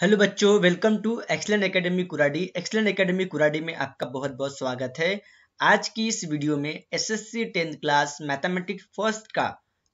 Hello बच्चों welcome to excellent academy Kuradi excellent academy Kuradi में आपका बहुत बहुत स्वागत है आज की इस वीडियो में SSC tenth class mathematics first का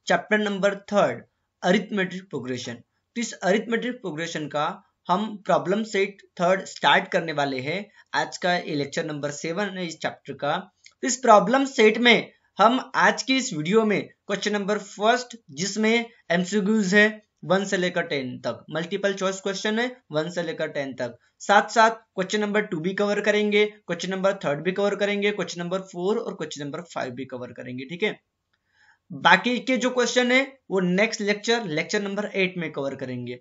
chapter number third arithmetic progression तो इस अरिथमेटिक प्रोग्रेशन का हम प्रॉब्लम सेट थर्ड स्टार्ट करने वाले हैं आज का ये लेक्चर नंबर सेवन है इस चैप्टर का तो इस प्रॉब्लम सेट में हम आज की इस वीडियो में क्वेश्चन नंबर फर्स्ट जिसमें एमसीक्यूज है वन से लेकर टेन तक मल्टीपल चॉइस क्वेश्चन है वन से लेकर टेन तक साथ साथ क्वेश्चन नंबर टू भी कवर करेंगे क्वेश्चन नंबर थर्ड भी कवर करेंगे क्वेश्चन नंबर फोर और क्वेश्चन नंबर फाइव भी कवर करेंगे ठीक है बाकी के जो क्वेश्चन है वो next lecture lecture number eight में कवर करेंगे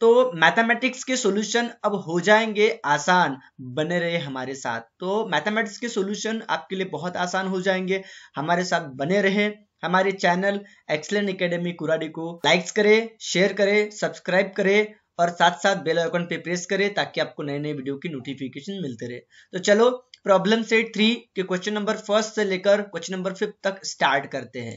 तो मैथमेटिक्स के सॉल्यूशन अब हो जाएंगे आसान बने रहे हमारे साथ तो मैथमेटिक्स के सॉल्यूशन आपके लिए बहुत आसान हो जाएंगे हमारे साथ बने रहें हमारे चैनल एक्सलेंट एकेडमी कुराडी को लाइक्स करें शेयर करें सब्सक्राइब करें और साथ साथ बेल आइकन पे प्रेस करें ताकि आपको नए नए वीडियो की नोटिफिकेशन मिलते रहे तो चलो प्रॉब्लम सेट थ्री के क्वेश्चन नंबर फर्स्ट से लेकर क्वेश्चन नंबर फिफ्थ तक स्टार्ट करते हैं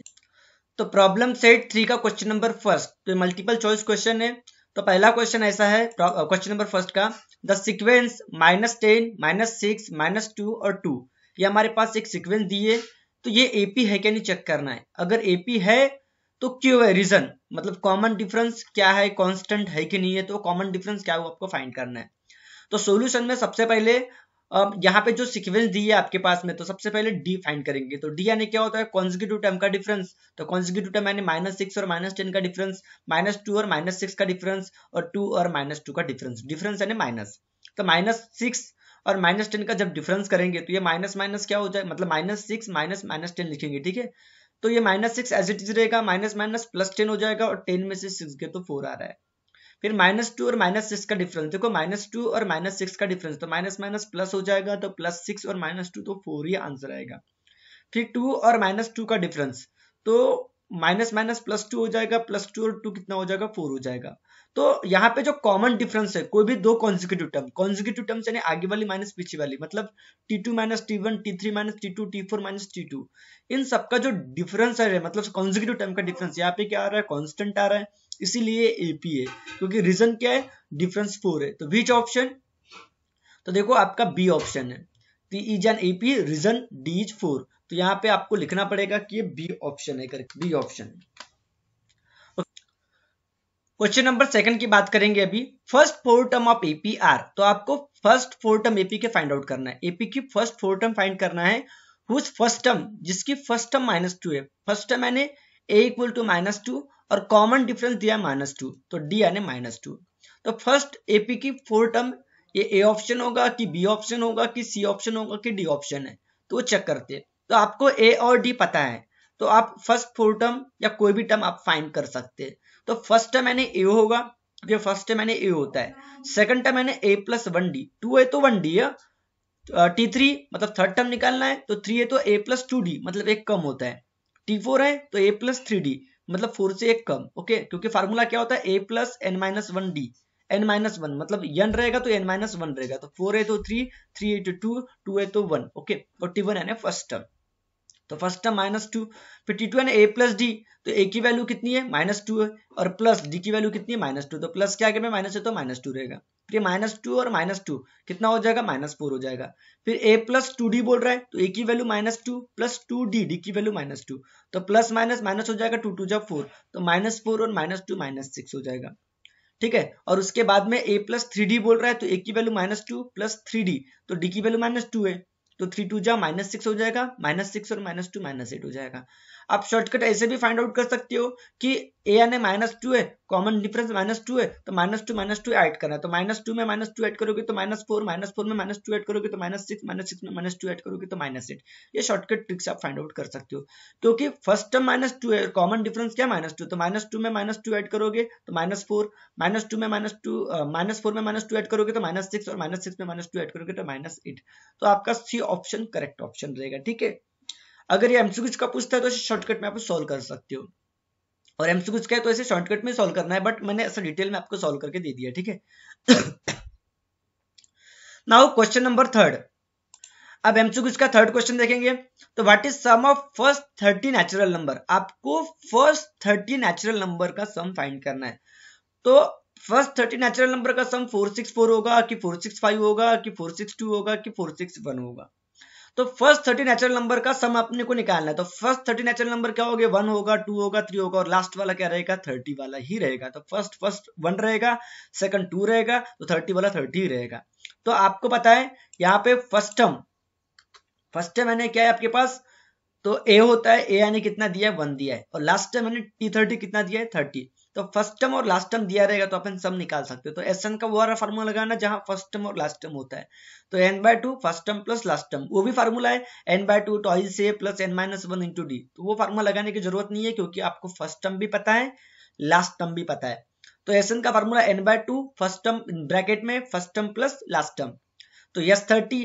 तो प्रॉब्लम सेट थ्री का क्वेश्चन नंबर फर्स्ट तो मल्टीपल चॉइस क्वेश्चन है तो पहला क्वेश्चन ऐसा है क्वेश्चन नंबर फर्स्ट का the sequence minus ten minus six minus two और टू ये हमारे पास एक सिक्वेंस दी है तो ये एपी है क्या नहीं चेक करना है अगर एपी है तो क्यों है रीजन मतलब कॉमन डिफरेंस क्या है कांस्टेंट है कि नहीं है तो कॉमन डिफरेंस क्या है आपको फाइंड करना है तो सॉल्यूशन में सबसे पहले यहाँ पे जो सीक्वेंस दी है आपके पास में तो सबसे पहले डी फाइंड करेंगे तो डी यानी क्या होता है कॉन्जिक्यूटिव टर्म का डिफरेंस तो कॉन्जिक्यूटिव टर्म यानी माइनस सिक्स और माइनस टेन का डिफरेंस माइनस टू और माइनस सिक्स का डिफरेंस और टू और माइनस टू का डिफरेंस डिफरेंस यानी माइनस तो माइनस सिक्स और माइनस टेन का जब डिफरेंस करेंगे तो ये माइनस माइनस क्या हो जाए मतलब minus six minus minus ten लिखेंगे ठीक है तो ये minus six as it is रहेगा माइनस माइनस प्लस टेन हो जाएगा और टेन में से सिक्स गए तो फोर आ रहा है फिर माइनस टू और माइनस सिक्स का डिफरेंस देखो माइनस टू और माइनस सिक्स का डिफरेंस तो माइनस माइनस प्लस हो जाएगा तो प्लस सिक्स और माइनस टू तो फोर ही आंसर आएगा फिर टू और माइनस टू का डिफरेंस तो माइनस माइनस प्लस टू हो जाएगा प्लस टू और टू कितना हो जाएगा फोर हो जाएगा तो यहाँ पे जो कॉमन डिफरेंस है कोई भी दो कॉन्जिक्यूटिव टर्म कॉन्जिक्यूटिव टर्म्स यानी आगे वाली माइनस पीछे वाली मतलब T two minus T one T three minus T two T four minus T two इन सबका जो डिफरेंस है मतलब कॉन्जिक्यूटिव टर्म का डिफरेंस यहाँ पे क्या आ रहा है कॉन्स्टेंट आ रहा है इसीलिए एपी है क्योंकि रीजन क्या है डिफरेंस फोर है तो विच ऑप्शन तो देखो आपका बी ऑप्शन है is an AP reason D is four तो यहाँ पे आपको लिखना पड़ेगा कि ये बी ऑप्शन है करेक्ट बी ऑप्शन है क्वेश्चन नंबर सेकंड की बात करेंगे अभी first four term of APR तो आपको फर्स्ट फोर टर्म एपी के फाइंड आउट करना है एपी की फर्स्ट फोर टर्म फाइंड करना है हुज फर्स्ट टर्म जिसकी फर्स्ट टर्म माइनस टू है फर्स्ट टर्म मैंने A equal to minus two और कॉमन डिफरेंस दिया माइनस टू तो डी आने माइनस टू तो फर्स्ट एपी की फोर टर्म ये ए ऑप्शन होगा कि बी ऑप्शन होगा कि सी ऑप्शन होगा कि डी ऑप्शन है तो चेक करते तो आपको ए और डी पता है तो आप फर्स्ट फोर टर्म या कोई भी टर्म आप फाइंड कर सकते हैं तो फर्स्ट टर्म मैंने ए होगा क्योंकि फर्स्ट टर्म मैंने ए होता है सेकंड टर्म मैंने ए plus one D two A तो वन डी है टी तो, थ्री uh, मतलब थर्ड टर्म निकालना है तो थ्री है तो ए प्लस टू डी मतलब एक कम होता है टी फोर है तो ए प्लस थ्री डी मतलब फोर से एक कम ओके क्योंकि फार्मूला क्या होता है A plus N minus one D N minus one मतलब यन रहेगा तो एन माइनस वन रहेगा तो फोर है तो थ्री थ्री है तो टू टू है तो वन ओके फोर्टी वन है फर्स्ट टर्म तो फर्स्ट टर्म माइनस टू फिर टी टू है ना ए प्लस डी तो ए की वैल्यू कितनी है माइनस टू है और प्लस डी की वैल्यू कितनी है माइनस टू तो प्लस क्या आगे में माइनस है तो माइनस टू रहेगा फिर माइनस टू और माइनस टू कितना हो जाएगा माइनस फोर हो जाएगा फिर ए प्लस टू डी बोल रहा है तो ए की value minus two plus two D D की वैल्यू माइनस टू तो प्लस माइनस माइनस हो जाएगा टू टू जब फोर तो माइनस फोर और माइनस टू माइनस सिक्स हो जाएगा ठीक है और उसके बाद में ए प्लस थ्री डी बोल रहा है तो ए की value minus two plus three D तो डी की वैल्यू माइनस टू है तो थ्री टू जा माइनस सिक्स हो जाएगा माइनस सिक्स और माइनस टू माइनस एट हो जाएगा आप शॉर्टकट ऐसे भी फाइंड आउट कर सकते हो कि A N A minus two है कॉमन डिफरेंस माइनस टू है तो minus two minus two add करना है तो माइनस टू में माइनस टू एड करोगे तो माइनस फोर माइनस फोर में माइनस टू एड करोगे तो माइनस सिक्स माइनस सिक्स में माइनस टू एड करोगे तो माइनस एट ये शॉर्टकट ट्रिक्स आप फाइंड आउट कर सकते हो क्योंकि फर्स्ट टर्म माइनस टू है कॉमन डिफरेंस क्या माइनस टू तो माइनस टू में माइनस टू एड करोगे तो माइनस फोर माइनस टू में माइनस टू माइनस फोर में माइनस टू एड करोगे तो माइनस सिक्स और माइनस सिक्स में माइनस टू एड करोगे तो माइनस एट तो आपका सी ऑप्शन करेक्ट ऑप्शन रहेगा ठीक है अगर ये एमसीक्यूज का पूछता है तो शॉर्टकट में आप सॉल्व कर सकते हो और एमसीक्यूज का है तो ऐसे शॉर्टकट में सॉल्व करना है बट मैंने ऐसा डिटेल में आपको सॉल्व करके दे दिया ठीक है नाउ क्वेश्चन नंबर थर्ड अब एमसीक्यूज का थर्ड क्वेश्चन देखेंगे तो what is sum of first thirty natural number आपको फर्स्ट थर्टी नेचुरल नंबर का सम फाइंड करना है तो फर्स्ट थर्टी नेचुरल नंबर का सम फोर सिक्स फोर होगा कि फोर सिक्स फाइव होगा कि फोर सिक्स टू होगा कि फोर सिक्स वन होगा तो फर्स्ट थर्टी नेचुरल नंबर का सम अपने को निकालना है तो फर्स्ट थर्टी नेचुरल नंबर क्या होगा वन होगा टू होगा थ्री होगा और लास्ट वाला क्या रहेगा थर्टी वाला ही रहेगा तो फर्स्ट फर्स्ट वन रहेगा सेकंड टू रहेगा तो थर्टी वाला थर्टी ही रहेगा तो आपको पता है यहाँ पे फर्स्ट टर्म फर्स्ट टर्म मैंने क्या है आपके पास तो ए होता है ए यानी कितना दिया है वन दिया है और लास्ट टर्म मैंने टी थर्टी कितना दिया है थर्टी तो फर्स्ट टर्म और लास्ट टर्म दिया रहेगा तो अपन सम निकाल सकते हो तो एस का वो वाला फार्मूला लगाना जहां फर्स्ट टर्म और लास्ट टर्म होता है तो N by two first term plus last term वो भी फार्मूला है N by two twice A plus N minus one into D तो वो फार्मूला लगाने की जरूरत नहीं है क्योंकि आपको फर्स्ट टर्म भी पता है लास्ट टर्म भी पता है तो एस का formula N by two first term bracket में first term plus last term तो यस थर्टी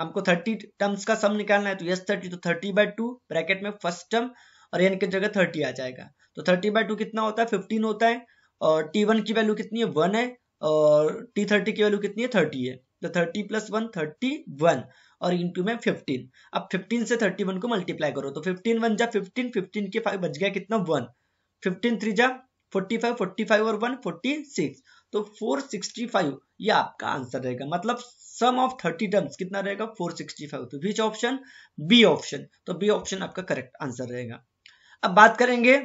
हमको थर्टी टर्म्स का सम निकालना है तो यस थर्टी तो थर्टी बाय टू ब्रैकेट में फर्स्ट टर्म और एन की जगह थर्टी आ जाएगा तो थर्टी बाय टू कितना होता है फिफ्टीन होता है और टी वन की वैल्यू कितनी है वन है और टी थर्टी की वैल्यू कितनी है थर्टी है तो thirty plus one thirty one और इंटू में फिफ्टीन अब फिफ्टीन से थर्टी वन को मल्टीप्लाई करो तो फिफ्टीन वन जा फिफ्टीन फिफ्टीन के फाइव बच गया कितना वन फिफ्टीन थ्री जा फोर्टी फाइव फोर्टी फाइव और वन फोर्टी सिक्स तो फोर सिक्सटी फाइव ये आपका आंसर रहेगा मतलब सम ऑफ थर्टी टर्म्स कितना रहेगा फोर सिक्सटी फाइव तो विच ऑप्शन बी ऑप्शन तो बी ऑप्शन आपका करेक्ट आंसर रहेगा अब बात करेंगे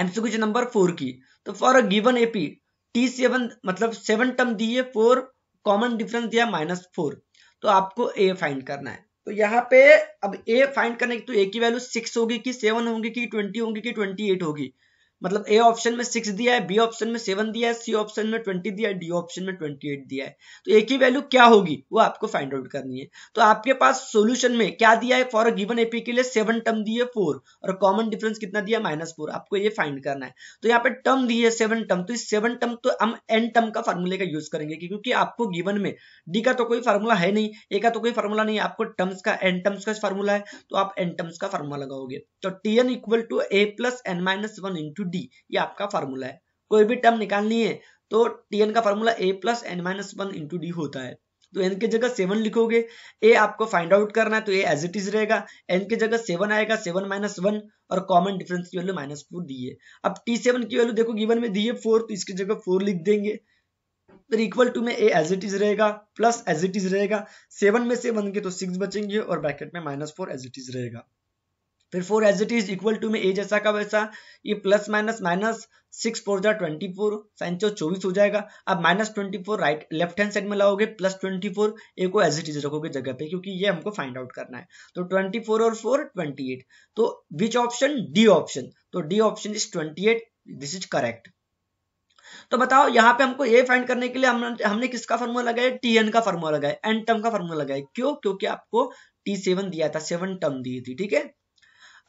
एमसीक्यू नंबर फोर की तो for a given AP T seven मतलब सेवन टर्म दिए फोर कॉमन डिफरेंस दिया माइनस फोर तो आपको ए फाइंड करना है तो यहाँ पे अब ए फाइंड करने की तो ए की वैल्यू सिक्स होगी कि सेवन होगी कि ट्वेंटी होगी कि ट्वेंटी एट होगी मतलब ए ऑप्शन में सिक्स दिया है बी ऑप्शन में सेवन दिया है सी ऑप्शन में ट्वेंटी दिया है डी ऑप्शन में ट्वेंटी एट दिया है तो ए की वैल्यू क्या होगी वो आपको फाइंड आउट करनी है तो आपके पास सोल्यूशन में क्या दिया है फॉर गिवन एपी के लिए सेवन टर्म दी है फोर और कॉमन डिफरेंस कितना दिया माइनस फोर आपको ये फाइंड करना है तो यहाँ पे टर्म दी है सेवन टर्म तो इस सेवन टर्म तो हम एन टर्म का फॉर्मूले का यूज करेंगे क्योंकि आपको गिवन में डी का तो कोई फार्मूला है नहीं ए का तो कोई फॉर्मूला नहीं आपको टर्म्स का एन टर्म्स का फॉर्मूला है तो आप एन टर्म्स का फॉर्मूला लगाओगे तो T N equal to A plus N minus one into D ये आपका फॉर्मूला है कोई भी टर्म निकालनी है तो टी का फॉर्मूला ए plus N minus one into D होता है तो एन के जगह सेवन लिखोगे ए आपको फाइंड आउट करना है तो ए एज इट इज रहेगा एन के जगह सेवन आएगा सेवन माइनस वन और कॉमन डिफरेंस की वैल्यू माइनस फोर डी है अब टी सेवन की वैल्यू देखो गिवन में दी है फोर तो इसकी जगह फोर लिख देंगे तो इक्वल टू में ए एज इट इज रहेगा प्लस एज इट इज रहेगा सेवन में से वन के तो सिक्स बचेंगे और ब्रैकेट में minus four as it is रहेगा फिर four as it is equal to में ए जैसा का वैसा ये plus minus minus six four जा ट्वेंटी फोर साइन चो चौबीस हो जाएगा अब minus twenty four right left hand side में लाओगे प्लस ट्वेंटी फोर ए को एज इट इज रखोगे जगह पे क्योंकि ये हमको फाइंड आउट करना है तो ट्वेंटी फोर और फोर ट्वेंटी एट तो विच ऑप्शन डी ऑप्शन तो D option is twenty eight this is correct तो बताओ यहाँ पे हमको ये फाइंड करने के लिए हमने हमने किसका फॉर्मूला लगाया टी एन का फॉर्मूला लगाया एन टर्म का फॉर्मूला लगाया क्यों क्योंकि आपको टी सेवन दिया था सेवन टर्म दी थी ठीक है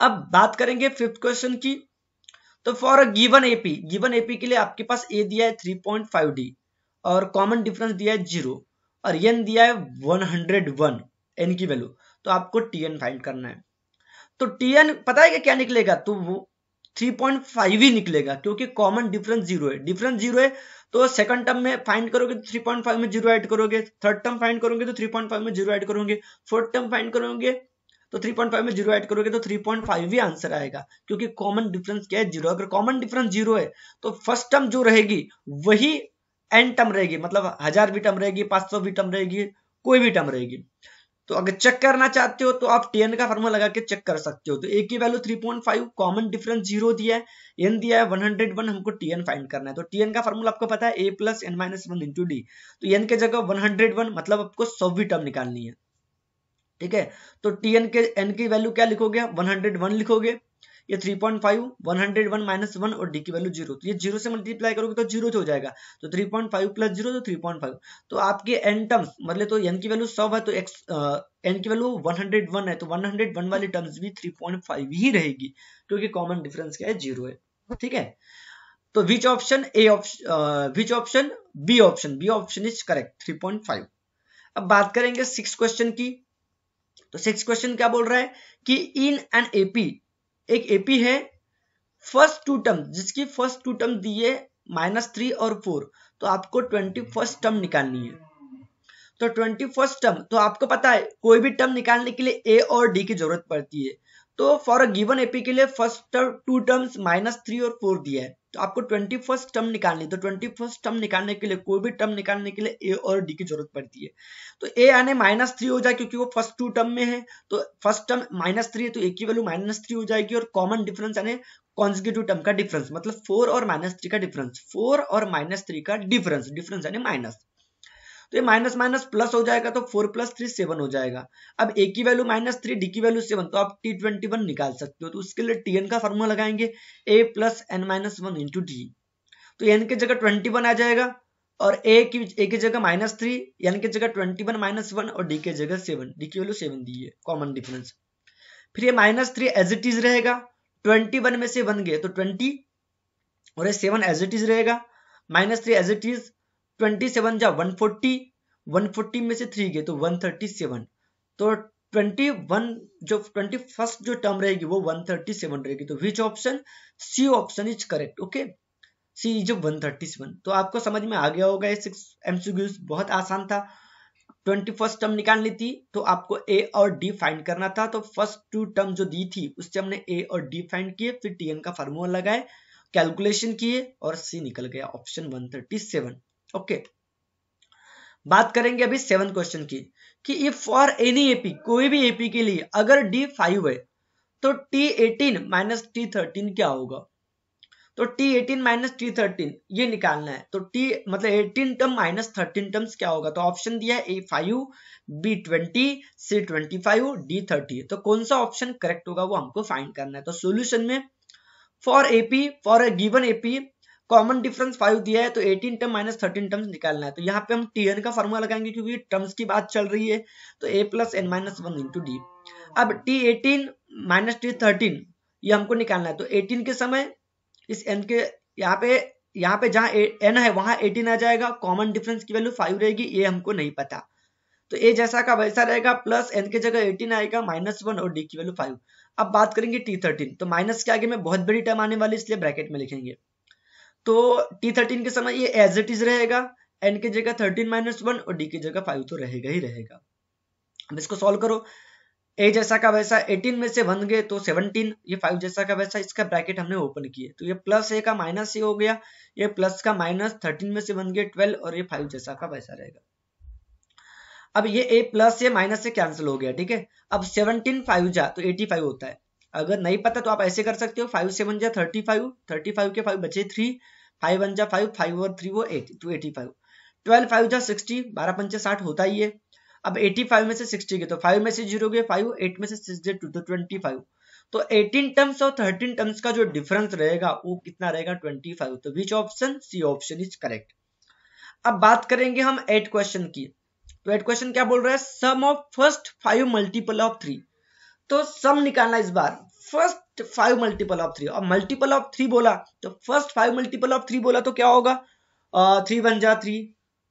अब बात करेंगे फिफ्थ क्वेश्चन की तो for a given AP given AP के लिए आपके पास ए दिया है थ्री पॉइंट फाइव डी और कॉमन डिफरेंस दिया है जीरो और एन दिया है वन हंड्रेड वन एन की वैल्यू तो आपको टी एन फाइंड करना है तो टी एन पता है क्या क्या निकलेगा तो वो 3.5 ही निकलेगा क्योंकि कॉमन डिफरेंस जीरो है डिफरेंस जीरो है तो सेकंड टर्म में फाइंड करोगे तो 3.5 में जीरो ऐड करोगे थर्ड टर्म फाइंड करोगे तो 3.5 में जीरो ऐड करोगे फोर्थ टर्म फाइंड करोगे तो 3.5 में जीरो ऐड करोगे तो 3.5 भी आंसर आएगा क्योंकि कॉमन डिफरेंस क्या है जीरो अगर कॉमन डिफरेंस जीरो है तो फर्स्ट टर्म जो रहेगी वही एन टर्म रहेगी मतलब हजार भी टर्म रहेगी पांच सौ भी टर्म रहेगी कोई भी टर्म रहेगी तो अगर चेक करना चाहते हो तो आप टेन का फॉर्मूला लगा के चेक कर सकते हो तो ए की वैल्यू 3.5 कॉमन डिफरेंस जीरो दिया है एन दिया है 101 हमको टीएन फाइंड करना है तो टीएन का फॉर्मूला आपको पता है A plus N minus one into D तो एन के जगह 101 मतलब आपको सौ भी टर्म निकालनी है ठीक है तो टी एन के एन की वैल्यू क्या लिखोगे 101 लिखोगे ये 3.5 101 माइनस वन और डी की वैल्यू जीरो तो ये जीरो से मल्टीप्लाई करोगे तो जीरो तो हो जाएगा तो 3.5 प्लस जीरो तो थ्री पॉइंट फाइव तो आपके एन टर्म्स मतलब तो एन की वैल्यू सौ है तो एक्स एन की वैल्यू 101 है तो 101 वाली टर्म्स भी 3.5 ही रहेगी क्योंकि कॉमन डिफरेंस क्या है जीरो है ठीक है तो which option A option which option B option B option is correct 3.5 अब बात करेंगे सिक्स क्वेश्चन की तो सिक्स क्वेश्चन क्या बोल रहा है कि इन एन एपी एक एपी है फर्स्ट टू टर्म जिसकी फर्स्ट टू टर्म दी है माइनस थ्री और फोर तो आपको ट्वेंटी फर्स्ट टर्म निकालनी है तो ट्वेंटी फर्स्ट टर्म तो आपको पता है कोई भी टर्म निकालने के लिए ए और डी की जरूरत पड़ती है तो फॉर अ गिवन एपी के लिए first two terms minus three और फोर दिया है तो आपको ट्वेंटी फर्स्ट टर्म निकालनी तो ट्वेंटी फर्स्ट टर्म निकालने के लिए कोई भी टर्म निकालने के लिए ए और डी की जरूरत पड़ती है तो ए आने माइनस थ्री हो जाए क्योंकि वो फर्स्ट टू टर्म में है तो फर्स्ट टर्म माइनस थ्री है तो ए की वैल्यू माइनस थ्री हो जाएगी और कॉमन डिफरेंस यानी कॉन्जिक्यूटिव टर्म का डिफरेंस मतलब फोर और माइनस थ्री का डिफरेंस फोर और माइनस थ्री का डिफरेंस डिफरेंस यानी माइनस तो ये माइनस माइनस प्लस हो जाएगा तो फोर प्लस थ्री सेवन हो जाएगा अब ए की वैल्यू माइनस थ्री डी की वैल्यू सेवन तो आप टी ट्वेंटी वन निकाल सकते हो तो उसके लिए टी एन का फॉर्मूला लगाएंगे ए plus N minus one into D तो एन की जगह ट्वेंटी वन आ जाएगा और ए की ए की जगह माइनस थ्री एन की जगह ट्वेंटी वन माइनस वन और डी के जगह सेवन डी की वैल्यू सेवन दी है कॉमन डिफरेंस फिर ये minus three as it is रहेगा ट्वेंटी वन में से वन गए तो ट्वेंटी और ये सेवन एज इट इज रहेगा minus three as it is twenty seven जा वन फोर्टी वन फोर्टी में से थ्री गए तो वन थर्टी सेवन तो ट्वेंटी वन जो ट्वेंटी फर्स्ट जो टर्म रहेगी वो वन थर्टी सेवन रहेगी तो which option C option is correct okay C is one thirty seven तो आपको समझ में आ गया होगा ये सिक्स एमसीक्यूज बहुत आसान था ट्वेंटी फर्स्ट टर्म निकालनी थी तो आपको ए और डी फाइंड करना था तो फर्स्ट टू टर्म जो दी थी उससे हमने ए और डी फाइंड किए फिर टीएन का फॉर्मूला लगाए कैलकुलेशन किए और सी निकल गया option one thirty seven okay बात करेंगे अभी सेवन क्वेश्चन की कि इफ फॉर एनी एपी कोई भी एपी के लिए अगर डी फाइव है तो T eighteen minus T thirteen क्या होगा तो T eighteen minus T thirteen ये निकालना है तो टी मतलब eighteen term minus thirteen terms क्या होगा तो ऑप्शन दिया है A five B twenty C twenty five D thirty तो कौन सा ऑप्शन करेक्ट होगा वो हमको फाइंड करना है तो सोल्यूशन में for AP for a given AP common difference five दिया है तो eighteen term minus thirteen term निकालना है तो यहाँ पे हम टी एन का फॉर्मूला लगाएंगे क्योंकि टर्म्स की बात चल रही है तो ए plus N minus one into D अब T eighteen minus T thirteen ये हमको निकालना है तो एटीन के समय इस एन के यहाँ पे यहाँ पे जहाँ एन है वहां एटीन आ जाएगा कॉमन डिफरेंस की वैल्यू फाइव रहेगी ये हमको नहीं पता तो ए जैसा का वैसा रहेगा प्लस एन के जगह एटीन आएगा माइनस वन और डी की वैल्यू फाइव अब बात करेंगे टी थर्टीन तो माइनस के आगे में बहुत बड़ी टर्म आने वाली इसलिए ब्रैकेट में लिखेंगे तो टी थर्टीन के समय ये एज इट इज रहेगा एन की जगह थर्टीन माइनस वन और डी की जगह फाइव तो रहेगा ही रहेगा अब इसको सॉल्व करो ए जैसा का वैसा 18 में से वन गए तो 17 ये 5 जैसा का वैसा इसका ब्रैकेट हमने ओपन किए तो ये प्लस ए का माइनस ए हो गया ये प्लस का माइनस 13 में से वन गए 12 और ये 5 जैसा का वैसा रहेगा अब ये ए प्लस ए माइनस से कैंसिल हो गया ठीक है अब 17 फाइव जा तो 85 होता है अगर नहीं पता तो आप ऐसे कर सकते हो फाइव सेवन जा थर्टी फाइव थर्टी फाइव के फाइव बचे थ्री फाइव वन जा फाइव फाइव और थ्री वो eight two eighty five twelve five जा सिक्सटी बारह पंचे साठ होता ही है अब एटी फाइव में से सिक्सटी के तो फाइव में से जीरो गए फाइव एट में से सिक्स गए तो ट्वेंटी फाइव तो एटीन टर्म्स और थर्टीन टर्म्स का जो डिफरेंस रहेगा वो कितना रहेगा ट्वेंटी फाइव तो which option C option is correct अब बात करेंगे हम एट क्वेश्चन की तो एट क्वेश्चन क्या बोल रहा है sum of first five multiple of three तो सम निकालना इस बार first five multiple of three और मल्टीपल ऑफ थ्री बोला तो first five multiple of three बोला तो क्या होगा थ्री वन जा थ्री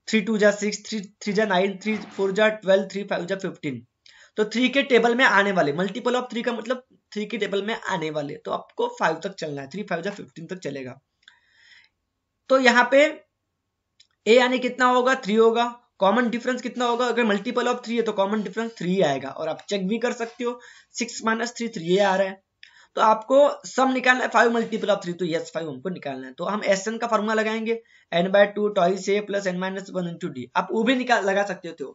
थ्री टू जा सिक्स थ्री थ्री जा नाइन थ्री फोर जा ट्वेल्व थ्री फाइव जा फिफ्टीन तो थ्री के टेबल में आने वाले मल्टीपल ऑफ थ्री का मतलब थ्री के टेबल में आने वाले तो आपको फाइव तक चलना है थ्री फाइव जा फिफ्टीन तक चलेगा तो यहाँ पे ए यानी कितना होगा थ्री होगा कॉमन डिफरेंस कितना होगा अगर मल्टीपल ऑफ थ्री है तो कॉमन डिफरेंस थ्री आएगा और आप चेक भी कर सकते हो सिक्स माइनस थ्री थ्री आ रहा है तो आपको सम निकालना है फाइव मल्टीपल ऑफ थ्री तो यस फाइव हमको निकालना है तो हम एस एन का फॉर्मूला लगाएंगे N by two twice A plus N minus one into D आप वो भी निकाल लगा सकते हो तो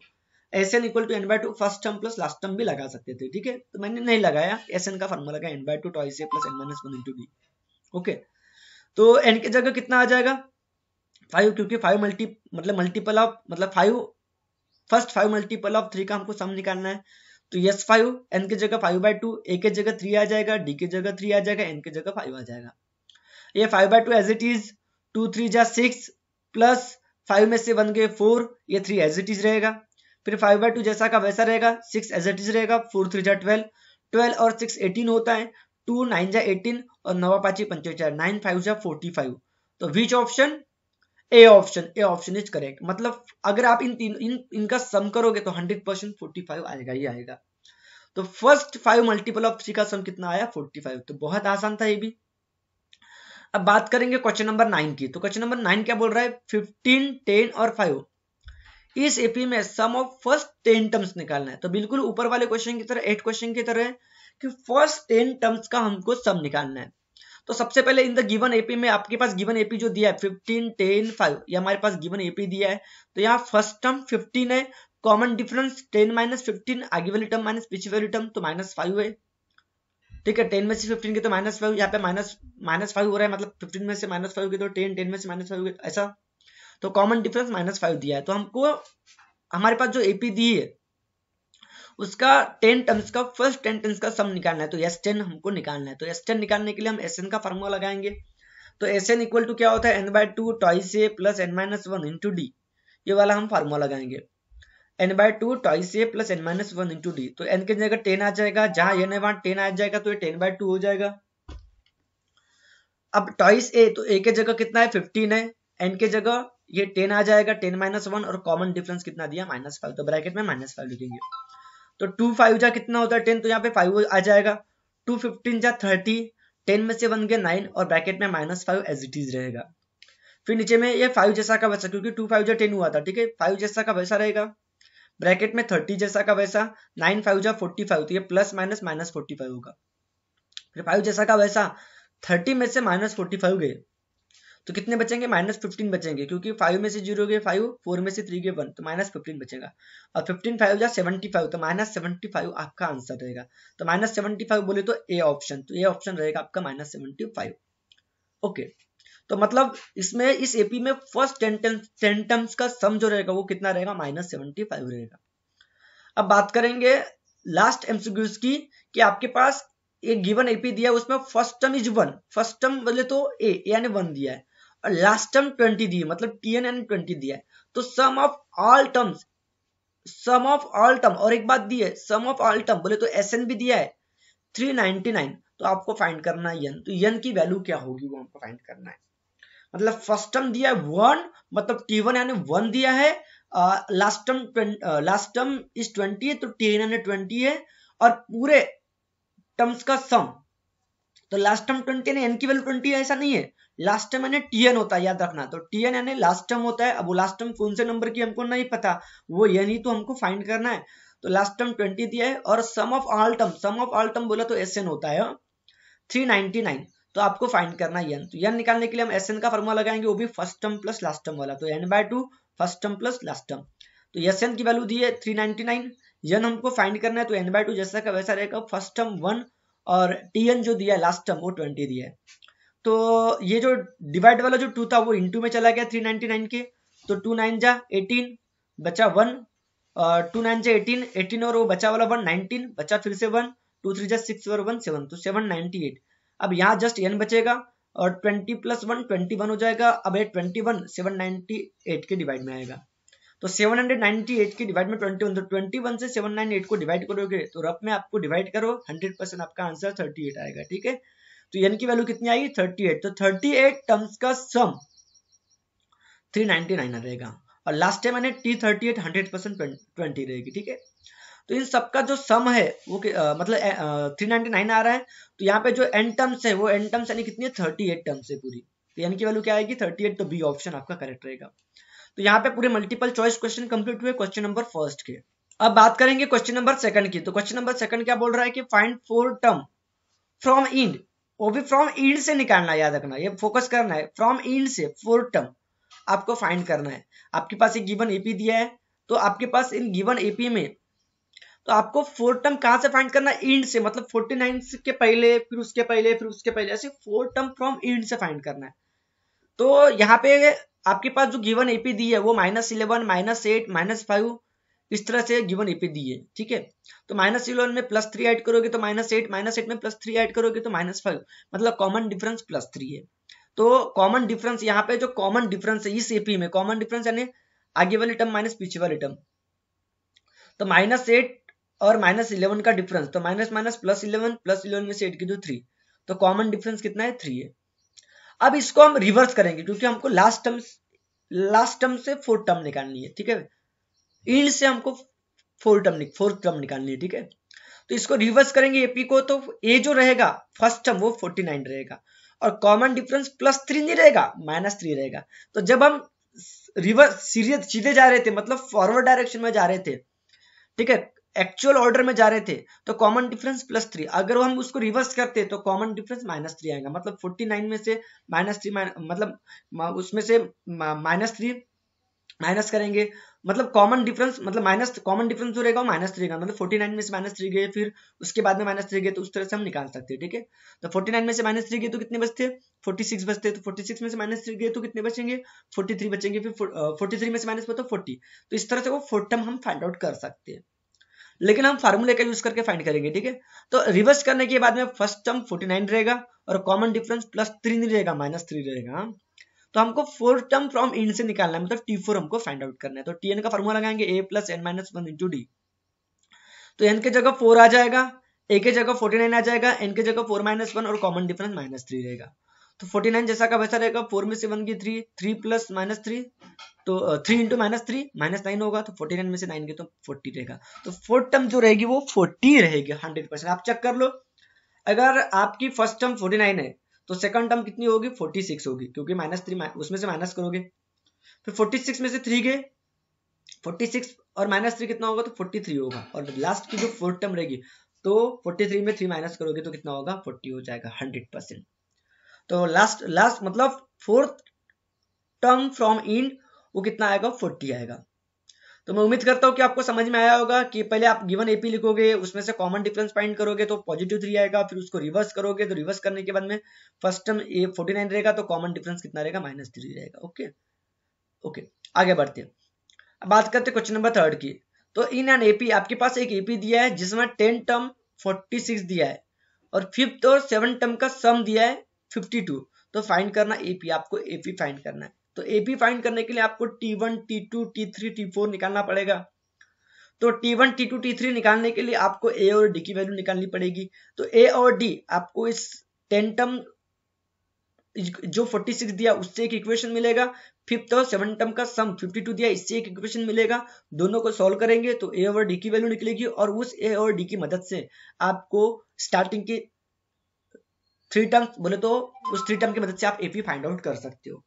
S N equal to N by two first term plus last term भी लगा सकते थे ठीक है तो मैंने नहीं लगाया एस एन का फॉर्मूला लगाया N by two twice A plus N minus one into D okay तो एन की जगह कितना आ जाएगा फाइव क्योंकि फाइव मल्टी मतलब मल्टीपल ऑफ मतलब five first five multiple of three का हमको सम निकालना है तो यस फाइव एन के जगह फाइव बाई टू ए के जगह थ्री आ जाएगा डी के जगह थ्री आ जाएगा एन के जगह फाइव आ जाएगा ये five by two as it is two three जा सिक्स प्लस फाइव में से वन गए फोर ये थ्री एज इट इज रहेगा फिर फाइव बाई टू जैसा का वैसा रहेगा सिक्स एज इट इज रहेगा फोर थ्री जा ट्वेल्व ट्वेल्व और सिक्स एटीन होता है टू नाइन जा एटीन और नवा पाची पंचोचार नाइन फाइव जा फोर्टी फाइव तो which option A option A option is correct मतलब अगर आप इन तीन इन इनका सम करोगे तो 100 परसेंट फोर्टी आएगा ही आएगा तो first five multiple of three का सम कितना आया 45 तो बहुत आसान था ये भी अब बात करेंगे क्वेश्चन नंबर नाइन की तो क्वेश्चन नंबर नाइन क्या बोल रहा है फिफ्टीन टेन और फाइव इस एपी में sum of first ten terms निकालना है तो बिल्कुल ऊपर वाले क्वेश्चन की तरह एट क्वेश्चन की तरह है कि फर्स्ट टेन टर्म्स का हमको सम निकालना है तो सबसे पहले इन द गिवन एपी में आपके पास गिवन एपी जो दिया है फिफ्टीन टेन फाइव ये हमारे पास गिवन एपी दिया है तो यहाँ फर्स्ट टर्म फिफ्टीन है common difference ten minus fifteen आगे वाली टर्म माइनस पीछे वाली टर्म तो माइनस फाइव है ठीक है टेन में से फिफ्टीन के तो माइनस फाइव यहाँ पे माइनस माइनस फाइव हो रहा है मतलब फिफ्टीन में से माइनस फाइव के तो टेन टेन में से माइनस फाइव ऐसा तो कॉमन डिफरेंस माइनस फाइव दिया है तो हमको हमारे पास जो एपी दी है उसका टेन टर्म्स का फर्स्ट टेन टर्म्स का सम निकालना है तो एस टेन हमको निकालना है तो एस टेन निकालने के लिए हम एस एन का फॉर्मूला लगाएंगे तो एस एन इक्वल टू क्या होता है N by two twice A plus N minus one into D ये वाला हम फॉर्मूला लगाएंगे N by two twice A plus N minus one into D तो एन के जगह टेन आ जाएगा जहां एन है वहां टेन आ जाएगा तो ये टेन बाय टू हो जाएगा अब टॉइस ए तो ए के जगह कितना है फिफ्टीन है एन के जगह ये टेन आ जाएगा टेन माइनस वन और कॉमन डिफरेंस कितना दिया माइनस फाइव तो ब्रैकेट में माइनस फाइव लिखेंगे तो टू फाइव जा कितना होता है टेन तो यहाँ पे फाइव आ जाएगा टू फिफ्टीन जा थर्टी टेन में से बन गया नाइन और ब्रैकेट में minus five as it is रहेगा फिर नीचे में ये फाइव जैसा का वैसा क्योंकि टू फाइव जा टेन हुआ था ठीक है फाइव जैसा का वैसा रहेगा ब्रैकेट में थर्टी जैसा का वैसा नाइन फाइव जा फोर्टी फाइव तो ये plus minus minus forty five होगा फिर फाइव जैसा का वैसा थर्टी में से माइनस फोर्टी फाइव गए तो कितने बचेंगे माइनस फिफ्टीन बचेंगे क्योंकि फाइव में से जीरो गए फाइव फोर में से थ्री गए वन तो माइनस फिफ्टीन बचेगा और फिफ्टीन फाइव या सेवेंटी फाइव तो माइनस सेवेंटी फाइव आपका आंसर रहेगा तो माइनस सेवेंटी फाइव बोले तो ए ऑप्शन तो ए ऑप्शन रहेगा आपका माइनस सेवेंटी फाइव ओके तो मतलब इसमें इस एपी में फर्स्ट टेन टर्म्स का सम जो रहेगा वो कितना रहेगा माइनस सेवेंटी फाइव रहेगा अब बात करेंगे लास्ट एमसीक्यूज की कि आपके पास एक गिवन एपी दिया उसमें first term is one first term बोले तो ए यानी वन दिया है और लास्ट टर्म ट्वेंटी दी मतलब टी एन एन ट्वेंटी दिया है तो sum of all terms sum of all term और एक बात दी है सम ऑफ ऑल टर्म बोले तो एस एन भी दिया है थ्री नाइनटी नाइन तो आपको फाइंड करना है यन तो यन की वैल्यू क्या होगी वो आपको फाइंड करना है मतलब फर्स्ट टर्म दिया है वन मतलब टी वन यानी वन दिया है last term last term is twenty तो टी एन एन ट्वेंटी है और पूरे टर्म्स का सम तो लास्ट टर्म ट्वेंटी एन की वैल्यू ट्वेंटी ऐसा नहीं है लास्ट टर्म यानी टीएन होता है याद रखना तो टीएन यानी लास्ट टर्म होता है अब वो लास्ट टर्म कौन से नंबर की हमको नहीं पता वो यानी तो हमको फाइंड करना है तो लास्ट टर्म ट्वेंटी दिया है और sum of all term sum of all term बोला तो एस होता है थ्री हाँ। तो आपको फाइंड करना है एन तो एन निकालने के लिए हम एस का फॉर्मूला लगाएंगे वो भी first term plus last term वाला तो N by two first term plus last term तो एस की वैल्यू दी है थ्री एन हमको फाइंड करना है तो एन बाय टू जैसा का वैसा रहेगा फर्स्ट टर्म वन और टी जो दिया है लास्ट टर्म वो ट्वेंटी दिया है तो ये जो डिवाइड वाला जो टू था वो इंटू में चला गया थ्री नाइनटी नाइन के तो टू नाइन जा एटीन बचा वन टू नाइन जा एटीन एटीन और वो बचा वाला वन नाइनटीन बचा फिर से वन टू थ्री जा सिक्स और वन सेवन तो सेवन नाइनटी एट अब यहाँ जस्ट एन बचेगा और twenty plus one twenty one हो जाएगा अब ये twenty one seven ninety eight के डिवाइड में आएगा तो सेवन हंड्रेड नाइनटी एट के डिवाइड में ट्वेंटी वन तो ट्वेंटी वन से सेवन नाइन एट को डिवाइड करोगे तो रफ में आपको डिवाइड करो हंड्रेड परसेंट आपका आंसर थर्टी एट आएगा ठीक है तो एन की वैल्यू कितनी आएगी 38 तो 38 टर्म्स का सम 399 रहेगा और लास्ट टाइम मैंने T thirty eight hundred percent twenty रहेगी ठीक है तो इन सबका जो सम है वो आ, मतलब थ्री नाइनटी नाइन आ रहा है तो यहाँ पे जो एन टर्म्स है वो एन टर्म्स यानी कितनी है थर्टी एट टर्म्स है पूरी तो एन की वैल्यू क्या आएगी थर्टी एट तो बी ऑप्शन आपका करेक्ट रहेगा तो यहाँ पे पूरे मल्टीपल चॉइस क्वेश्चन कंप्लीट हुए क्वेश्चन नंबर फर्स्ट के अब बात करेंगे क्वेश्चन नंबर सेकंड की तो क्वेश्चन नंबर सेकंड क्या बोल रहा है कि find four term from end वो भी फ्रॉम ईल्ड से निकालना याद रखना ये फोकस करना है फ्रॉम ईल्ड से फोर टर्म आपको फाइंड करना है आपके पास एक गिवन एपी दिया है तो आपके पास इन गिवन एपी में तो आपको फोर टर्म कहां से फाइंड करना इंड से मतलब 49 के पहले फिर उसके पहले फिर उसके पहले ऐसे फोर टर्म फ्रॉम इंड से फाइंड करना है तो यहाँ पे आपके पास जो गिवन एपी दी है वो minus eleven minus eight minus five इस तरह से गिवन एपी दी है ठीक है तो माइनस इलेवन में प्लस थ्री एड करोगे तो माइनस एट माइनस एट में प्लस थ्री एड करोगे तो माइनस फाइव मतलब कॉमन डिफरेंस प्लस थ्री है तो कॉमन डिफरेंस यहाँ पे जो कॉमन डिफरेंस है इस एपी में कॉमन डिफरेंस यानी आगे वाले टर्म माइनस पीछे वाले टर्म तो माइनस एट और माइनस इलेवन का डिफरेंस तो minus minus plus eleven plus eleven में से एट की जो थ्री तो कॉमन डिफरेंस कितना है थ्री है अब इसको हम रिवर्स करेंगे क्योंकि हमको लास्ट टर्म लास्ट टर्म से फोर्थ टर्म निकालनी है ठीक है ईल्ड से हमको फोर टर्म फोर्थ टर्म निकालनी है ठीक है तो इसको रिवर्स करेंगे एपी को तो ए जो रहेगा फर्स्ट टर्म वो 49 रहेगा और कॉमन डिफरेंस प्लस थ्री नहीं रहेगा माइनस थ्री रहेगा तो जब हम रिवर्स सीरियस सीधे जा रहे थे मतलब फॉरवर्ड डायरेक्शन में जा रहे थे ठीक है एक्चुअल ऑर्डर में जा रहे थे तो कॉमन डिफरेंस प्लस थ्री अगर हम उसको रिवर्स करते तो कॉमन डिफरेंस माइनस थ्री आएगा मतलब फोर्टी नाइन में से माइनस थ्री मतलब उसमें से माइनस थ्री माइनस करेंगे मतलब कॉमन डिफरेंस मतलब माइनस कॉमन डिफरेंस जो रहेगा माइनस थ्री का मतलब फोर्टी नाइन में से माइनस थ्री गए फिर उसके बाद में माइनस थ्री गए तो उस तरह से हम निकाल सकते हैं ठीक है तो फोर्टी नाइन में से माइनस थ्री गए तो कितने बचते फोर्टी सिक्स बचते तो फोर्टी सिक्स में से माइनस थ्री गए तो कितने बचेंगे फोर्टी थ्री बचेंगे फिर फोर्टी थ्री में से माइनस बताओ फोर्टी तो इस तरह से वो फोर्थ टर्म हम फाइंड आउट कर सकते हैं लेकिन हम फार्मूले का यूज करके फाइंड करेंगे ठीक है तो रिवर्स करने के बाद में फर्स्ट टर्म फोर्टी नाइन रहेगा और कॉमन डिफरेंस प्लस थ्री नहीं रहेगा माइनस थ्री रहेगा तो हमको फोर टर्म फ्रॉम इंड से निकालना है मतलब टी फोर हमको फाइंड आउट करना है तो टी एन का फॉर्मूला लगाएंगे ए plus N minus one into D तो एन के जगह फोर आ जाएगा ए के जगह फोर्टी नाइन आ जाएगा एन के जगह फोर माइनस वन और कॉमन डिफरेंस माइनस थ्री रहेगा तो फोर्टी नाइन जैसा का वैसा रहेगा फोर में से वन की three three plus minus three तो three into minus three minus nine होगा तो फोर्टी नाइन में से नाइन की तो फोर्टी रहेगा तो फोर्थ टर्म जो रहेगी वो फोर्टी रहेगी हंड्रेड परसेंट आप चेक कर लो अगर आपकी फर्स्ट टर्म फोर्टी नाइन है तो सेकंड टर्म कितनी होगी 46 होगी क्योंकि माइनस थ्री उसमें से माइनस करोगे फिर 46 में से थ्री गए 46 और माइनस थ्री कितना होगा तो 43 होगा और लास्ट की जो फोर्थ टर्म रहेगी तो 43 में थ्री माइनस करोगे तो कितना होगा 40 हो जाएगा 100 परसेंट तो लास्ट लास्ट मतलब फोर्थ टर्म फ्रॉम इन वो कितना आएगा फोर्टी आएगा तो मैं उम्मीद करता हूँ कि आपको समझ में आया होगा कि पहले आप गिवन एपी लिखोगे उसमें से कॉमन डिफरेंस फाइंड करोगे तो पॉजिटिव थ्री आएगा फिर उसको रिवर्स करोगे तो रिवर्स करने के बाद में first term A forty nine रहेगा तो कॉमन डिफरेंस कितना रहेगा माइनस थ्री रहेगा ओके ओके आगे बढ़ते हैं बात करते क्वेश्चन नंबर थर्ड की तो इन एंड एपी आपके पास एक एपी दिया है जिसमें टेन टर्म फोर्टी सिक्स दिया है और फिफ्थ और सेवन टर्म का सम दिया है फिफ्टी टू तो फाइंड करना एपी आपको एपी फाइंड करना है तो एपी फाइंड करने के लिए आपको T one T two T three T four निकालना पड़ेगा तो T one T two T three निकालने के लिए आपको ए और डी की वैल्यू निकालनी पड़ेगी तो ए और डी आपको इस टेंटम जो 46 दिया उससे एक इक्वेशन मिलेगा फिफ्थ और सेवन टर्म का सम 52 दिया इससे एक इक्वेशन मिलेगा दोनों को सॉल्व करेंगे तो ए और डी की वैल्यू निकलेगी और उस ए और डी की मदद से आपको स्टार्टिंग के थ्री टर्म्स बोले तो उस थ्री टर्म की मदद से आप एपी फाइंड आउट कर सकते हो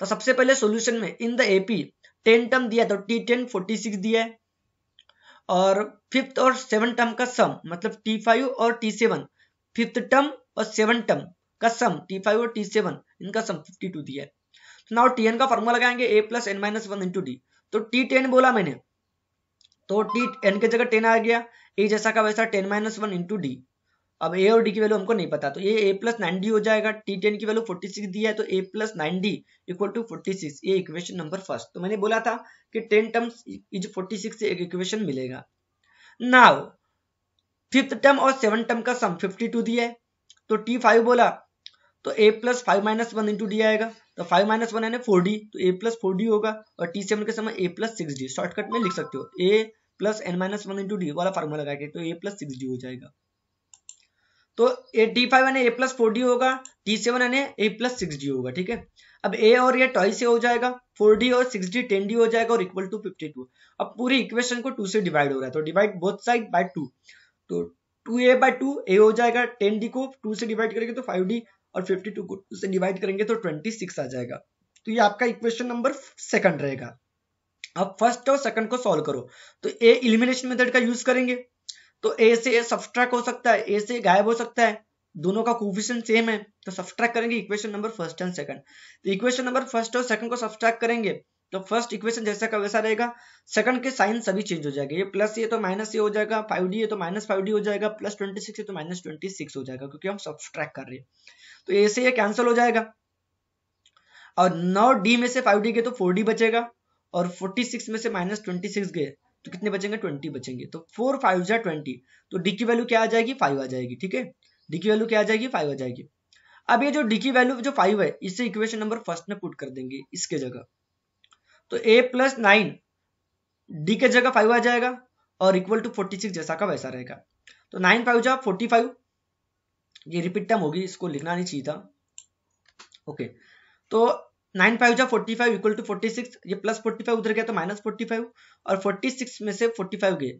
तो सबसे पहले सोल्यूशन में in the AP ten term दिया तो टी टेन फोर्टी सिक्स दिया है और फिफ्थ और सेवन टर्म का सम मतलब टी फाइव और टी सेवन फिफ्थ टर्म और सेवन टर्म का सम टी फाइव और टी सेवन इनका सम फिफ्टी टू दिया है तो नाउ टी एन का फॉर्मूला लगाएंगे ए plus N minus one into D तो टी टेन बोला मैंने तो टी एन के जगह टेन आ गया ए जैसा का वैसा ten minus one into D अब ए और डी की वैल्यू हमको नहीं पता तो ये ए प्लस नाइनडी हो जाएगा टी टेन की वैल्यू फोर्टी सिक्स दी है तो ए plus nine D equal to forty six ये इक्वेशन नंबर फर्स्ट तो मैंने बोला था कि ten terms is forty six से एक इक्वेशन मिलेगा नाउ फिफ्थ टर्म और सेवन टर्म का सम फिफ्टी टू दिया है तो टी फाइव बोला तो ए plus five minus one into D आएगा तो फाइव माइनस वन यानी फोर डी तो ए प्लस फोर डी होगा और टी सेवन के समय A plus six D shortcut में लिख सकते हो A plus N minus one into D वाला फॉर्मूला लगा के तो ए प्लस सिक्स डी हो जाएगा तो ए डी फाइव यानी ए प्लस फोर डी होगा डी सेवन यानी ए प्लस सिक्स डी होगा ठीक है अब ए और ये टॉइस से हो जाएगा फोर डी और सिक्स डी टेन डी हो जाएगा और इक्वल टू फिफ्टी टू अब पूरी इक्वेशन को टू से डिवाइड हो रहा है तो divide both side by two तो two A by two A हो जाएगा टेन डी को टू से डिवाइड करेंगे तो फाइव डी और फिफ्टी टू को टू से डिवाइड करेंगे तो ट्वेंटी सिक्स आ जाएगा तो ये आपका इक्वेशन नंबर सेकंड रहेगा अब फर्स्ट और सेकंड को सॉल्व करो तो ए इलिमिनेशन मेथड का यूज करेंगे तो ए से सब्सट्रैक हो सकता है ए से गायब हो सकता है दोनों का कोफिशियंट सेम है तो सब्सट्रैक करेंगे equation number first and second तो इक्वेशन नंबर फर्स्ट और सेकंड को सब्सट्रैक करेंगे तो फर्स्ट इक्वेशन जैसा का वैसा रहेगा सेकंड के साइन सभी चेंज तो हो जाएगा ये प्लस ये तो माइनस ये हो जाएगा फाइव डी है तो माइनस फाइव डी हो जाएगा प्लस ट्वेंटी सिक्स तो माइनस ट्वेंटी सिक्स हो जाएगा क्योंकि हम सब्सट्रैक कर रहे हैं तो ए से ये कैंसिल हो जाएगा और नौ डी में से फाइव डी गए तो फोर डी बचेगा और फोर्टी सिक्स में से माइनस ट्वेंटी सिक्स गए तो कितने बचेंगे ट्वेंटी बचेंगे तो फोर फाइव जै ट्वेंटी तो डी की वैल्यू क्या आ जाएगी फाइव आ जाएगी ठीक है डी की वैल्यू क्या आ जाएगी फाइव आ जाएगी अब ये जो डी की वैल्यू जो फाइव है इसे इक्वेशन नंबर फर्स्ट में पुट कर देंगे इसके जगह तो ए प्लस नाइन डी के जगह फाइव आ जाएगा और इक्वल टू फोर्टी सिक्स जैसा का वैसा रहेगा तो नाइन फाइव जा फोर्टी फाइव ये रिपीट टर्म होगी इसको लिखना नहीं चाहिए था ओके तो नाइन फाइव जो forty five equal to forty six ये प्लस फोर्टी फाइव उधर गया तो माइनस फोर्टी फाइव और फोर्टी सिक्स में से फोर्टी फाइव गए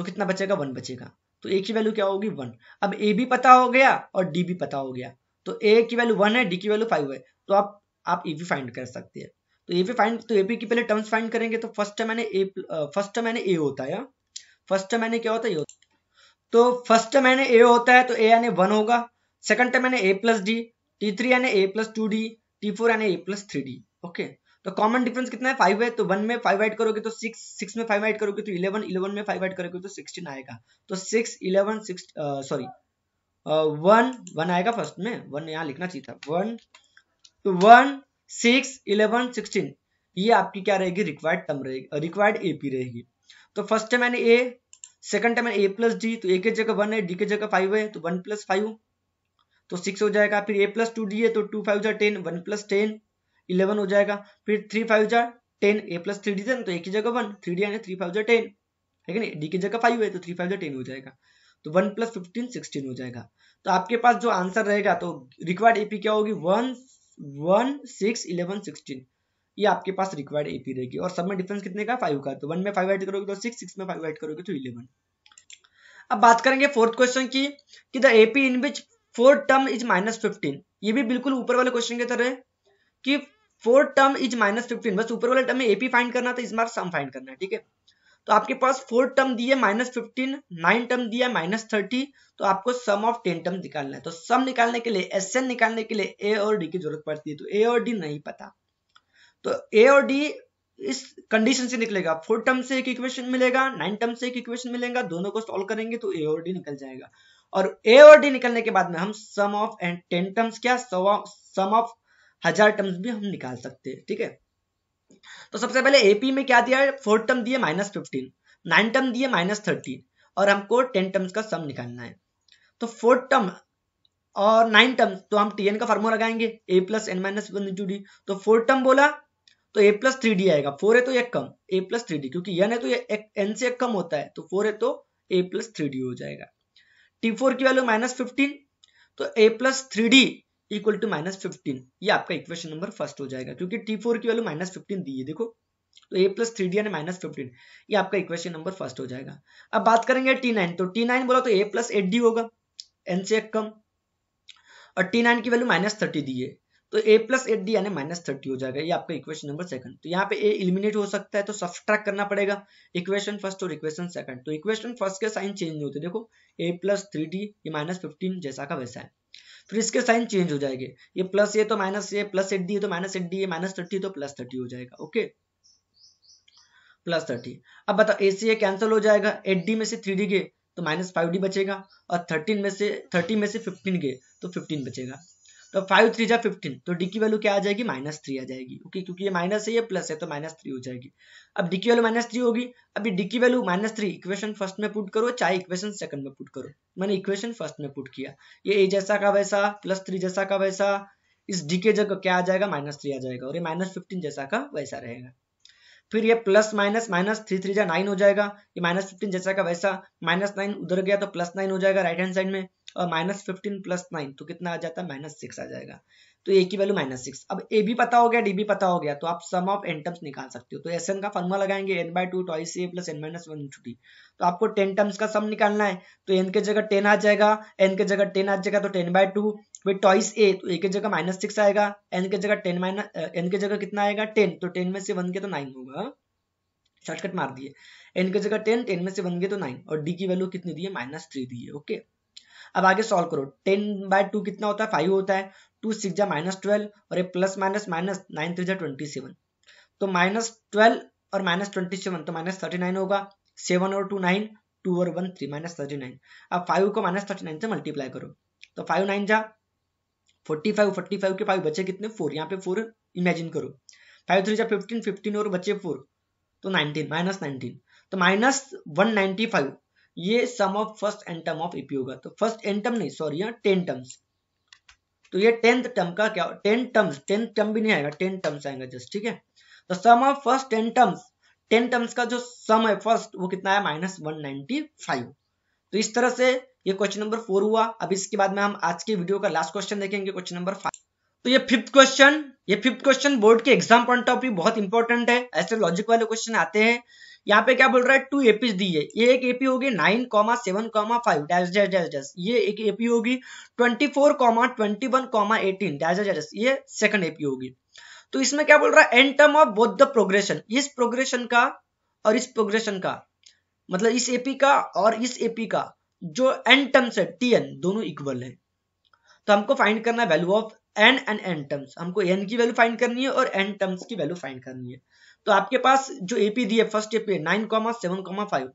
तो कितना बचेगा वन बचेगा तो ए की वैल्यू क्या होगी वन अब ए भी पता हो गया और डी भी पता हो गया तो ए की वैल्यू वन है डी की वैल्यू फाइव है तो आप आप ए भी फाइंड कर सकते हैं तो ए भी फाइंड तो ए पी की पहले टर्म्स फाइंड करेंगे तो फर्स्ट मैंने ए फर्स्ट मैंने ए होता है फर्स्ट मैंने क्या होता है ये होता तो फर्स्ट मैंने ए होता है तो ए यानी वन होगा सेकंड टाइम मैंने ए प्लस डी टी थ्री यानी ए plus two d t four यानी ए प्लस थ्री डी ओके तो कॉमन डिफरेंस कितना है फाइव है तो वन में फाइव ऐड करोगे तो सिक्स सिक्स में फाइव ऐड करोगे तो इलेवन इलेवन में फाइव ऐड करोगे तो सिक्सटीन आएगा तो six eleven six sorry one one आएगा फर्स्ट में वन यहाँ लिखना चाहिए था वन तो वन सिक्स इलेवन सिक्सटीन ये आपकी क्या रहेगी रिक्वायर्ड टर्म रहेगी रिक्वायर्ड uh, एपी रहेगी तो फर्स्ट टाइम मैंने ए सेकंड टाइम मैंने ए प्लस डी तो ए के जगह वन है डी के जगह फाइव है तो वन प्लस फाइव तो सिक्स हो जाएगा फिर ए प्लस टू डी है तो टू फाइव जार ten one plus ten eleven हो जाएगा फिर थ्री फाइव जार ten a plus three D तो एक ही जगह वन थ्री डी यानी थ्री फाइव जार टेन है ना डी की जगह फाइव है तो थ्री फाइव जार टेन हो जाएगा तो वन प्लस फिफ्टीन सिक्सटीन हो जाएगा तो आपके पास जो आंसर रहेगा तो रिक्वायर्ड एपी क्या होगी one one six eleven sixteen ये आपके पास रिक्वायर्ड एपी रहेगी और सब में डिफरेंस कितने का फाइव का तो वन में फाइव एड करोगे तो सिक्स सिक्स में फाइव एड करोगे तो इलेवन अब बात करेंगे फोर्थ क्वेश्चन की कि the AP in which fourth term is minus fifteen ये भी बिल्कुल ऊपर वाले क्वेश्चन की तरह कि fourth term is minus fifteen बस ऊपर वाले टर्म में एपी फाइंड करना था इस बार सम फाइंड करना है ठीक है तो आपके पास फोर्थ टर्म दी है माइनस फिफ्टीन नाइन टर्म दिया माइनस थर्टी तो आपको सम ऑफ टेन टर्म निकालना है तो सम निकालने के लिए एस निकालने के लिए ए और डी की जरूरत पड़ती है तो ए और डी नहीं पता तो ए और डी इस कंडीशन से निकलेगा फोर्थ टर्म से एक इक्वेशन मिलेगा नाइन टर्म से एक इक्वेशन मिलेगा दोनों को सॉल्व करेंगे तो ए और डी निकल जाएगा और ए और डी निकलने के बाद में हम sum of and ten terms क्या सम ऑफ हजार टर्म्स भी हम निकाल सकते हैं ठीक है तो सबसे पहले एपी में क्या दिया है फोर्थ टर्म दिए माइनस फिफ्टीन नाइन टर्म दिए माइनस थर्टीन और हमको टेन टर्म्स का सम निकालना है तो फोर्थ टर्म और नाइन टर्म तो हम टी एन का फॉर्मूला लगाएंगे ए प्लस एन माइनस डी तो फोर्थ टर्म बोला तो ए प्लस थ्री डी आएगा फोर है तो एक कम ए प्लस थ्री डी क्योंकि एन है तो एन से एक कम होता है तो फोर है तो ए प्लस थ्री डी हो जाएगा टी फोर की वैल्यू माइनस फिफ्टीन तो ए plus three d equal to minus fifteen ये आपका इक्वेशन नंबर फर्स्ट हो जाएगा क्योंकि टी फोर की वैल्यू माइनस फिफ्टीन दी है देखो तो ए प्लस थ्री डी यानी माइनस फिफ्टीन ये आपका इक्वेशन नंबर फर्स्ट हो जाएगा अब बात करेंगे टी नाइन तो टी नाइन बोला तो ए प्लस एट डी होगा एन से एक कम और टी नाइन की वैल्यू माइनस थर्टी दी है तो ए प्लस एट डी यानी माइनस थर्टी हो जाएगा ये आपका इक्वेशन नंबर सेकंड तो यहाँ पे ए इलिमिनेट हो सकता है तो सब करना पड़ेगा इक्वेशन फर्स्ट और इक्वेशन सेकंड तो इक्वेशन फर्स्ट के साइन चेंज नहीं होते देखो ए प्लस थ्री डी ये माइनस फिफ्टीन जैसा का वैसा है फिर इसके साइन चेंज हो जाएंगे ये प्लस ए तो minus a plus eight d तो minus eight d minus thirty तो प्लस थर्टी हो जाएगा ओके प्लस थर्टी अब बताओ ए सी ए कैंसिल हो जाएगा एट डी में से थ्री डी गए तो माइनस फाइव डी बचेगा और थर्टीन में से थर्टी में से फिफ्टीन गए तो फिफ्टीन बचेगा तो फाइव थ्री जा फिफ्टीन तो डी की वैल्यू क्या आ जाएगी माइनस थ्री आ जाएगी ओके क्योंकि ये माइनस है ये प्लस है तो माइनस थ्री हो जाएगी अब डी की वैल्यू माइनस थ्री होगी अभी डी की value minus three equation first में पुट करो चाहे इक्वेशन सेकंड में पुट करो मैंने इक्वेशन फर्स्ट में पुट किया ये ए जैसा का वैसा प्लस थ्री जैसा का वैसा इस डी के जगह क्या आ जाएगा माइनस थ्री आ जाएगा और ये माइनस फिफ्टीन जैसा का वैसा रहेगा फिर ये plus minus minus three three जा नाइन हो जाएगा ये माइनस फिफ्टीन जैसा का वैसा माइनस नाइन उधर गया तो प्लस नाइन हो जाएगा राइट हैंड साइड में और माइनस फिफ्टीन प्लस नाइन तो कितना आ जाता है माइनस सिक्स आ जाएगा तो ए की वैल्यू माइनस सिक्स अब ए भी पता हो गया डी भी पता हो गया तो आप सम ऑफ एन टर्म्स निकाल सकते हो तो एस एन का फॉर्मा लगाएंगे n by two twice A plus N minus one into D तो आपको टेन टर्म्स का सम निकालना है तो एन के जगह टेन आ जाएगा एन के जगह टेन आ जाएगा तो टेन बाई टू फिर टॉइस ए तो ए के जगह माइनस सिक्स आएगा एन के जगह टेन माइनस एन के जगह कितना आएगा टेन तो टेन में से वन के तो नाइन होगा शॉर्टकट मार दिए एन के जगह टेन टेन में से वन के तो नाइन और डी की वैल्यू कितनी दी है माइनस थ्री दी है ओके अब आगे सॉल्व करो टेन बाय टू कितना होता है फाइव होता है टू सिक्स जा माइनस ट्वेल्व और ये plus minus minus nine three जा ट्वेंटी सेवन तो माइनस ट्वेल्व और माइनस ट्वेंटी सेवन तो माइनस थर्टी नाइन होगा सेवन और टू नाइन टू और one three minus thirty nine अब फाइव को माइनस थर्टी नाइन से मल्टीप्लाई करो तो फाइव नाइन जा फोर्टी फाइव फोर्टी फाइव के फाइव बचे कितने फोर यहाँ पे फोर इमेजिन करो फाइव थ्री जा फिफ्टीन फिफ्टीन और बचे फोर तो नाइनटीन माइनस नाइनटीन तो माइनस वन नाइनटी फाइव ये sum of first n term of AP होगा तो फर्स्ट एंटम टर्म नहीं सॉरी यहाँ टेन टर्म्स तो ये टेंथ टर्म का क्या टेन टर्म्स टेन टर्म भी नहीं आएगा टेन टर्म्स आएगा जस्ट ठीक है तो sum of first ten terms ten terms का जो सम है फर्स्ट वो कितना है माइनस वन नाइनटी फाइव तो इस तरह से ये क्वेश्चन नंबर फोर हुआ अब इसके बाद में हम आज के वीडियो का लास्ट क्वेश्चन देखेंगे क्वेश्चन नंबर फाइव तो ये फिफ्थ क्वेश्चन ये फिफ्थ क्वेश्चन बोर्ड के एग्जाम पॉइंट ऑफ व्यू बहुत इंपॉर्टेंट है ऐसे लॉजिक वाले क्वेश्चन आते हैं यहाँ पे क्या बोल रहा है टू एपीज दी है ये एक एपी होगी nine comma seven comma five dash dash dash dash ये एक एपी होगी twenty four comma twenty one comma eighteen dash dash dash ये सेकंड एपी होगी तो इसमें क्या बोल रहा है nth term of both the progression इस प्रोग्रेशन का और इस प्रोग्रेशन का मतलब इस एपी का और इस एपी का जो एन टर्म्स है टी एन दोनों इक्वल है तो हमको फाइंड करना है value of n and n terms हमको एन की वैल्यू फाइंड करनी है और एन टर्म्स की वैल्यू फाइंड करनी है तो आपके पास जो एपी दी है first AP nine comma seven comma five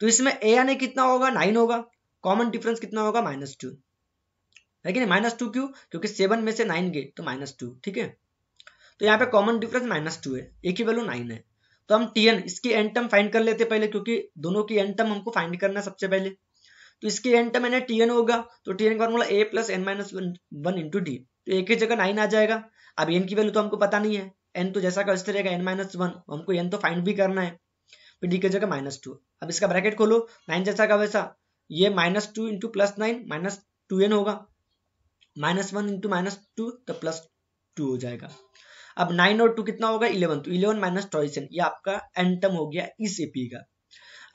तो इसमें ए आने कितना होगा नाइन होगा कॉमन डिफरेंस कितना होगा माइनस टू है कि नहीं माइनस टू क्यों क्योंकि सेवन में से नाइन गए तो माइनस टू ठीक है तो यहाँ पे कॉमन डिफरेंस माइनस टू है एक ही वैल्यू नाइन है तो हम टी एन इसकी एन टर्म फाइंड कर लेते पहले क्योंकि दोनों की एन टर्म हमको फाइंड करना है सबसे पहले तो इसकी एन टर्म है टी एन होगा तो टी एन का फॉर्मूला ए plus N minus one one into D तो एक ही जगह नाइन आ जाएगा अब एन की वैल्यू तो हमको पता नहीं है एन तो जैसा का रहेगा एन माइनस वन हमको एन तो फाइंड भी करना है फिर डी के जगह माइनस टू अब इसका ब्रैकेट खोलो नाइन जैसा का वैसा ये minus two into plus nine minus two n होगा minus one into minus two तो प्लस टू हो जाएगा अब नाइन और टू कितना होगा इलेवन तो इलेवन माइनस ट्वेल्स ये आपका एन टर्म हो गया इस एपी का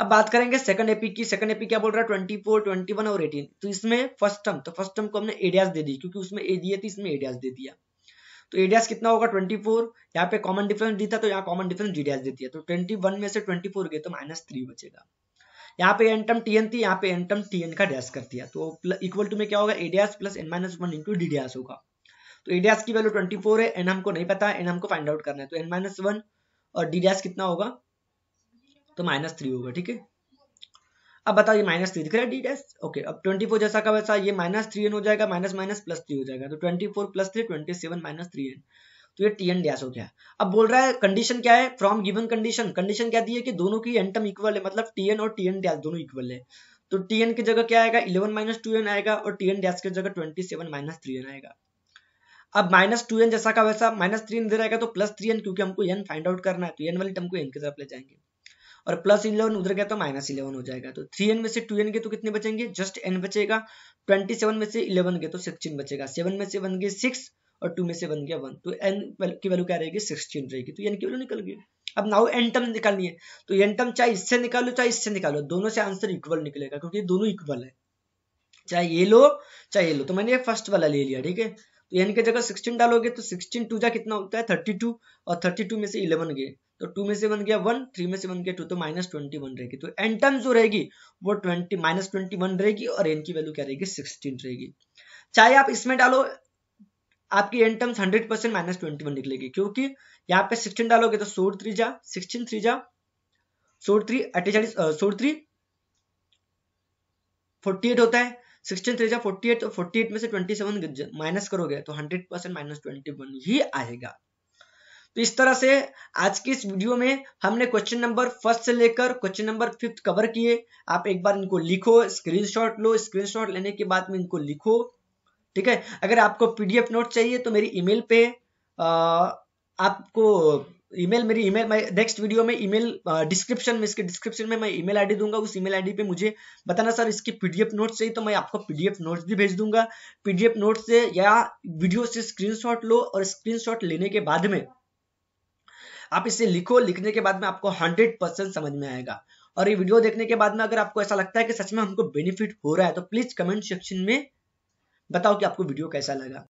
अब बात करेंगे सेकंड एपी की सेकंड एपी क्या बोल रहा है ट्वेंटी फोर ट्वेंटी वन और एटीन तो इसमें फर्स्ट टर्म तो फर्स्ट टर्म को हमने एरियाज दे दी क्योंकि उसमें ए दिए थे इसमें एरियाज दे दिया तो एडियास कितना होगा 24 फोर यहाँ पे कॉमन डिफरेंस डी था तो यहाँ कॉमन डिफरेंस डीडियास देती है तो 21 में से 24 गए तो माइनस थ्री बचेगा यहाँ पे एंटम टीएन थी यहाँ पे एंटम टीएन का डैश कर दिया तो इक्वल टू में क्या होगा a dash plus N minus one into d dash होगा तो एडियास की वैल्यू फोर है एन हमको नहीं पता एन हमको फाइंड आउट करना है तो एन माइनस वन और डीडियास कितना होगा तो माइनस थ्री होगा ठीक है अब बताओ ये माइनस थ्री दिख रहा है डी डैश ओके अब ट्वेंटी फोर जैसा का वैसा ये माइनस थ्री एन हो जाएगा माइनस माइनस प्लस थ्री हो जाएगा तो twenty four plus three twenty seven minus three n तो ये टी एन डैश हो गया अब बोल रहा है कंडीशन क्या है फ्रॉम गिवन कंडीशन कंडीशन क्या दी है कि दोनों की एन इक्वल है मतलब टी एन और टी एन डैश दोनों इक्वल है तो टी एन की जगह क्या आएगा इलेवन माइनस टू एन आएगा और टी एन डैश की जगह twenty seven minus three n आएगा अब माइनस टू एन जैसा का वैसा माइनस थ्री एन दे रहेगा तो प्लस थ्री एन क्योंकि हमको एन फाइंड आउट करना है तो एन वाली टर्म को एन की तरफ ले जाएंगे और प्लस इलेवन उधर गया तो माइनस इलेवन हो जाएगा तो थ्री एन में से टू एन के तो कितने बचेंगे जस्ट एन बचेगा ट्वेंटी सेवन में से इलेवन गए तो सिक्सटीन बचेगा सेवन में से बन गए सिक्स और टू में से बन गया वन तो एन की वैल्यू क्या रहेगी सिक्सटीन रहेगी तो एन की वैल्यू निकल गई अब नाउ एन टर्म निकालनी है तो एन टर्म चाहे इससे निकालो चाहे इससे निकालो दोनों से आंसर इक्वल निकलेगा क्योंकि दोनों इक्वल है चाहे ये लो चाहे ये लो तो मैंने ये फर्स्ट वाला ले लिया ठीक है तो यानी कि जगह 16 डालोगे तो 16 टू जा कितना होता है 32 और 32 में से 11 गए तो टू में से बन गया वन थ्री में से बन गया टू तो माइनस ट्वेंटी वन रहेगी तो एन टर्म जो रहेगी वो ट्वेंटी माइनस ट्वेंटी वन रहेगी और एन की वैल्यू क्या रहेगी सिक्सटीन रहेगी चाहे आप इसमें डालो आपकी n terms hundred percent minus twenty one निकलेगी क्योंकि यहाँ पे सिक्सटीन डालोगे तो सोल थ्री जा सिक्सटीन थ्री जा सोल थ्री अट्ठेचालीस सोल थ्री फोर्टी एट होता है सिक्सटीन थ्री जा फोर्टी एट फोर्टी एट में से ट्वेंटी सेवन माइनस करोगे तो hundred percent minus twenty one ही आएगा तो इस तरह से आज की इस वीडियो में हमने क्वेश्चन नंबर फर्स्ट से लेकर क्वेश्चन नंबर फिफ्थ कवर किए आप एक बार इनको लिखो स्क्रीनशॉट लो स्क्रीनशॉट लेने के बाद में इनको लिखो ठीक है अगर आपको पीडीएफ नोट चाहिए तो मेरी ईमेल पे आ, आपको ईमेल मेरी ईमेल मैं नेक्स्ट वीडियो में ईमेल डिस्क्रिप्शन uh, में इसके डिस्क्रिप्शन में मैं ईमेल आईडी दूंगा उस ईमेल आईडी पे मुझे बताना सर इसकी पीडीएफ नोट्स चाहिए तो मैं आपको पीडीएफ नोट्स भी भेज दूंगा पीडीएफ नोट्स से या वीडियो से स्क्रीनशॉट लो और स्क्रीनशॉट लेने के बाद में आप इसे लिखो लिखने के बाद में आपको हंड्रेड परसेंट समझ में आएगा और ये वीडियो देखने के बाद में अगर आपको ऐसा लगता है कि सच में हमको बेनिफिट हो रहा है तो प्लीज कमेंट सेक्शन में बताओ कि आपको वीडियो कैसा लगा